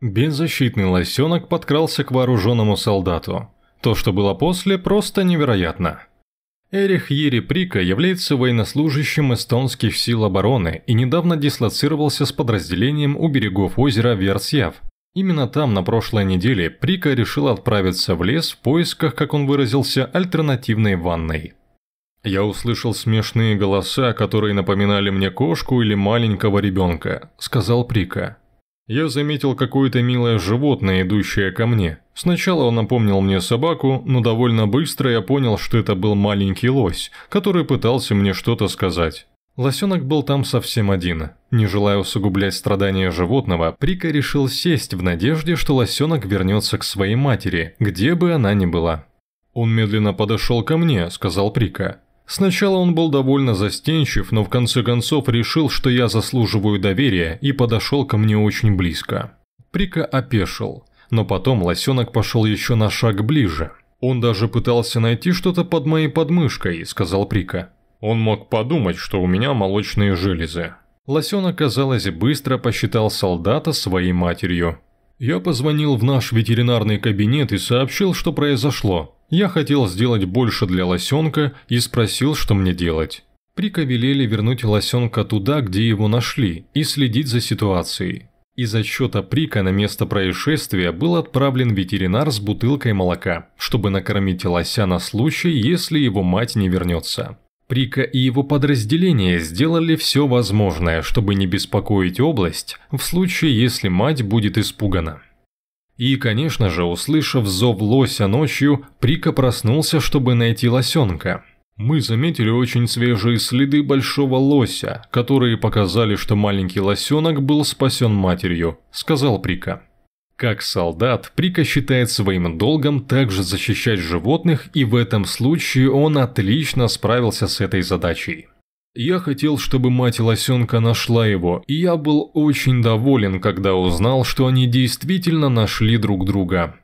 Беззащитный лосенок подкрался к вооруженному солдату. То, что было после, просто невероятно. Эрих Ери является военнослужащим эстонских сил обороны и недавно дислоцировался с подразделением у берегов озера Версьяв. Именно там на прошлой неделе Прика решил отправиться в лес в поисках, как он выразился, альтернативной ванной. Я услышал смешные голоса, которые напоминали мне кошку или маленького ребенка, сказал Прика я заметил какое-то милое животное, идущее ко мне. Сначала он напомнил мне собаку, но довольно быстро я понял, что это был маленький лось, который пытался мне что-то сказать. Лосенок был там совсем один. Не желая усугублять страдания животного, Прика решил сесть в надежде, что лосенок вернется к своей матери, где бы она ни была. «Он медленно подошел ко мне», — сказал Прика. Сначала он был довольно застенчив, но в конце концов решил, что я заслуживаю доверия и подошел ко мне очень близко. Прика опешил, но потом лосенок пошел еще на шаг ближе. «Он даже пытался найти что-то под моей подмышкой», — сказал Прика. «Он мог подумать, что у меня молочные железы». Лосенок, казалось, быстро посчитал солдата своей матерью. Я позвонил в наш ветеринарный кабинет и сообщил, что произошло. Я хотел сделать больше для лосенка и спросил, что мне делать. Прика велели вернуть лосенка туда, где его нашли, и следить за ситуацией. Из отчета Прика на место происшествия был отправлен ветеринар с бутылкой молока, чтобы накормить лося на случай, если его мать не вернется. Прика и его подразделение сделали все возможное, чтобы не беспокоить область в случае, если мать будет испугана. И, конечно же, услышав зов лося ночью, Прика проснулся, чтобы найти лосенка. Мы заметили очень свежие следы большого лося, которые показали, что маленький лосенок был спасен матерью, сказал Прика. Как солдат, Прика считает своим долгом также защищать животных, и в этом случае он отлично справился с этой задачей. Я хотел, чтобы мать лосенка нашла его, и я был очень доволен, когда узнал, что они действительно нашли друг друга.